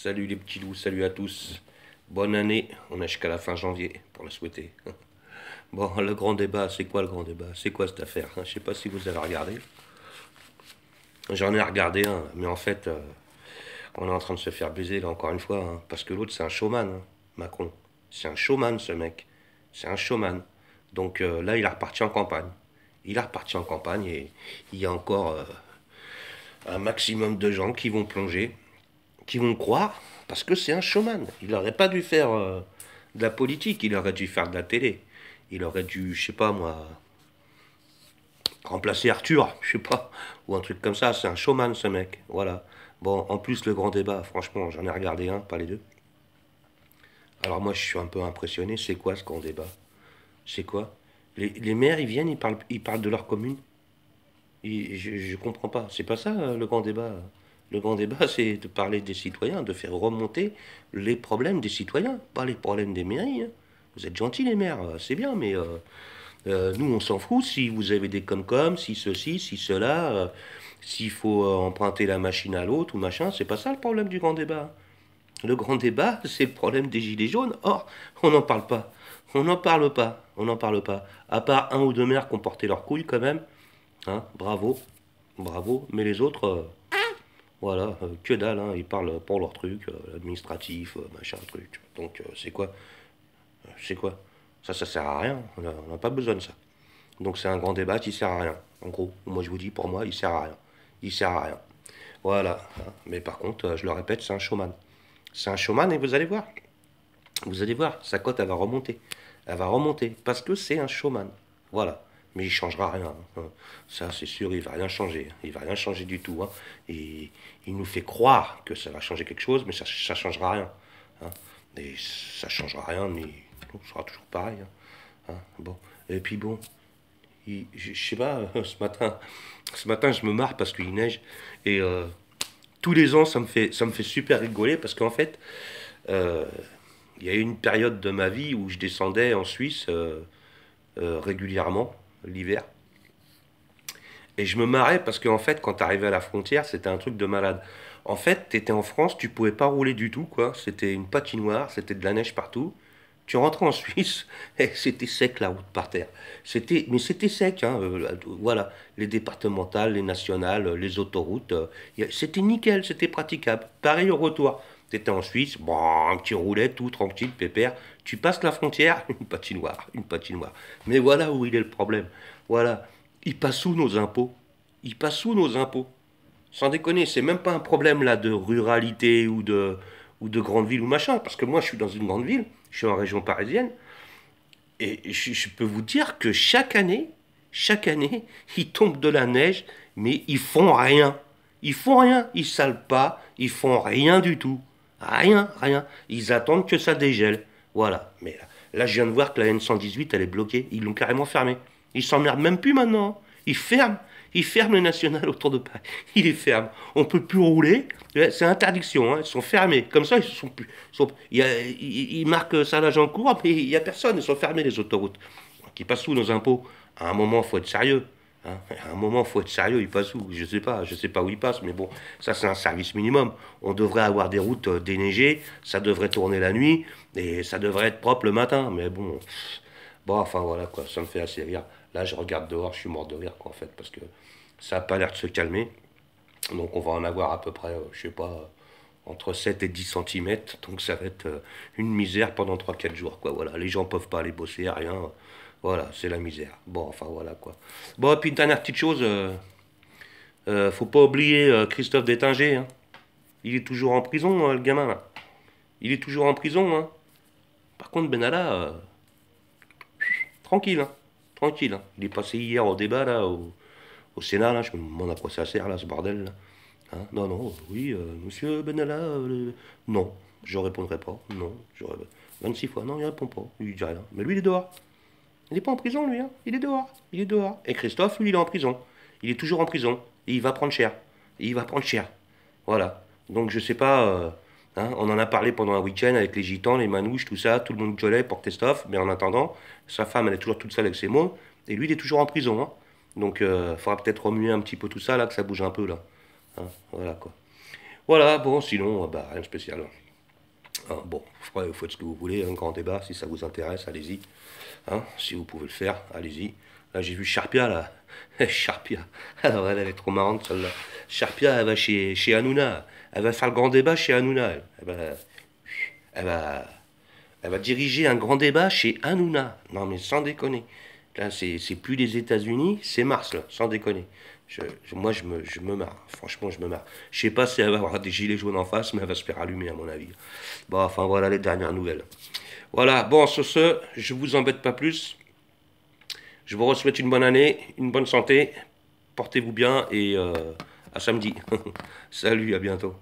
Salut les petits loups, salut à tous. Bonne année, on est jusqu'à la fin janvier pour le souhaiter. Bon, le grand débat, c'est quoi le grand débat C'est quoi cette affaire Je sais pas si vous avez regardé. J'en ai regardé mais en fait, euh, on est en train de se faire baiser là encore une fois, hein, parce que l'autre c'est un showman, hein, Macron. C'est un showman ce mec. C'est un showman. Donc euh, là, il est reparti en campagne. Il est reparti en campagne et il y a encore euh, un maximum de gens qui vont plonger qui vont croire parce que c'est un showman. Il n'aurait pas dû faire euh, de la politique, il aurait dû faire de la télé. Il aurait dû, je sais pas moi, remplacer Arthur, je sais pas, ou un truc comme ça. C'est un showman ce mec, voilà. Bon, en plus le grand débat, franchement, j'en ai regardé un, pas les deux. Alors moi, je suis un peu impressionné. C'est quoi ce grand débat C'est quoi les, maires, ils viennent, ils parlent, ils parlent de leur commune. je, je comprends pas. C'est pas ça euh, le grand débat. Le grand débat, c'est de parler des citoyens, de faire remonter les problèmes des citoyens, pas les problèmes des mairies. Vous êtes gentils, les maires, c'est bien, mais euh, euh, nous, on s'en fout si vous avez des com com si ceci, si cela, euh, s'il faut emprunter la machine à l'autre ou machin. C'est pas ça le problème du grand débat. Le grand débat, c'est le problème des gilets jaunes. Or, on n'en parle pas. On n'en parle pas. On n'en parle pas. À part un ou deux maires qui ont porté leurs couilles, quand même. Hein, bravo. Bravo. Mais les autres. Voilà, euh, que dalle, hein, ils parlent pour leur truc, euh, administratif, euh, machin, truc. Donc c'est quoi C'est quoi Ça, ça sert à rien, on n'a pas besoin de ça. Donc c'est un grand débat qui sert à rien, en gros. Moi je vous dis, pour moi, il sert à rien. Il sert à rien. Voilà, hein. mais par contre, je le répète, c'est un showman. C'est un showman et vous allez voir. Vous allez voir, sa cote, elle va remonter. Elle va remonter parce que c'est un showman. Voilà mais il changera rien. Hein. Ça, c'est sûr, il va rien changer. Il va rien changer du tout. Hein. Et il nous fait croire que ça va changer quelque chose, mais ça, ça changera rien. Hein. Et ça changera rien, mais ce sera toujours pareil. Hein, bon. Et puis bon, je, ne sais pas, ce matin, ce matin, je me marre parce qu'il neige. Et euh, tous les ans, ça me fait, ça me fait super rigoler parce qu'en fait, euh, il y a eu une période de ma vie où je descendais en Suisse euh, régulièrement l'hiver. Et je me marrais parce qu'en en fait, quand t'arrivais à la frontière, c'était un truc de malade. En fait, t'étais en France, tu pouvais pas rouler du tout, quoi. C'était une patinoire, c'était de la neige partout. Tu rentrais en Suisse, et c'était sec la route par terre. C'était, mais c'était sec, hein, euh, voilà. Les départementales, les nationales, les autoroutes, euh, c'était nickel, c'était praticable. Pareil au retour. C'était en Suisse, bon, un petit roulet, tout tranquille, pépère. Tu passes la frontière, une patinoire, une patinoire. Mais voilà où il est le problème. Voilà, il passe sous nos impôts Il passe sous nos impôts Sans déconner, c'est même pas un problème là de ruralité ou de, ou de grande ville ou machin, parce que moi je suis dans une grande ville, je suis en région parisienne, et je, peux vous dire que chaque année, chaque année, il tombe de la neige, mais ils font rien. Ils font rien, ils salent pas, ils font rien du tout. Rien, rien. Ils attendent que ça dégèle. Voilà. Mais là, je viens de voir que la N118, elle est bloquée. Ils l'ont carrément fermée. Ils s'emmerdent même plus maintenant. Ils ferment. Ils ferment le national autour de Paris. Ils les ferment. On ne peut plus rouler. C'est interdiction. Hein. Ils sont fermés. Comme ça, ils sont plus. Ils, ils marquent ça en cours, mais il n'y a personne. Ils sont fermés, les autoroutes. Qui passent sous nos impôts. À un moment, il faut être sérieux. Hein, à un moment, faut être sérieux, il passe où Je sais pas, je sais pas où il passe, mais bon, ça c'est un service minimum. On devrait avoir des routes euh, déneigées, ça devrait tourner la nuit et ça devrait être propre le matin. Mais bon, bon, enfin voilà quoi, ça me fait assez rire. Là, je regarde dehors, je suis mort de rire en fait parce que ça n'a pas l'air de se calmer. Donc on va en avoir à peu près, euh, je sais pas, euh, entre 7 et 10 cm. Donc ça va être une misère pendant 3-4 jours quoi. Voilà, les gens peuvent pas aller bosser, rien. Voilà, c'est la misère. Bon, enfin voilà quoi. Bon, et puis une dernière petite chose, euh, euh faut pas oublier euh, Christophe Détinger. Hein. Il est toujours en prison, euh, le gamin. Là. Il est toujours en prison. Hein. Par contre, Benalla, tranquille, hein. tranquille. Hein. Il est passé hier au débat là, au, au Sénat. Là. Je me demande à quoi ça sert là, ce bordel. Là. non, non, oui, monsieur Benalla, non, je répondrai pas. Non, je... 26 fois, non, il répond pas. Il dit rien. Mais lui, il est dehors. Il n'est pas en prison, lui. Hein. Il est dehors. Il est dehors. Et Christophe, lui, il est en prison. Il est toujours en prison. Et il va prendre cher. Et il va prendre cher. Voilà. Donc, je ne sais pas. Euh, hein, on en a parlé pendant un week-end avec les gitans, les manouches, tout ça. Tout le monde jolait pour Christophe. Mais en attendant, sa femme, elle est toujours toute seule avec ses mots, Et lui, il est toujours en prison. Hein. Donc, il euh, faudra peut-être remuer un petit peu tout ça, là, que ça bouge un peu, là. voilà, quoi. Voilà, bon, sinon, euh, bah, rien de spécial. Hein, bon, je crois que vous ce que vous voulez, un grand débat, si ça vous intéresse, allez-y. Hein, si vous pouvez le faire, allez-y. Là, j'ai vu Charpia, là. Charpia. Alors, elle, est trop marrante, celle-là. Charpia, elle va chez, chez Hanouna. Elle va faire le grand débat chez Hanouna. Elle va, elle va diriger un grand débat chez Hanouna. Non, mais sans déconner. Là, c'est plus les États-Unis, c'est Mars, là, sans déconner. moi, je me, marre. Franchement, je me marre. Je sais pas si elle va avoir des gilets jaunes en face, mais elle va se faire allumer, à mon avis. Bon, enfin, voilà les dernières nouvelles. Voilà, bon, sur ce, je vous embête pas plus. Je vous souhaite une bonne année, une bonne santé. Portez-vous bien et euh, à samedi. Salut, à bientôt.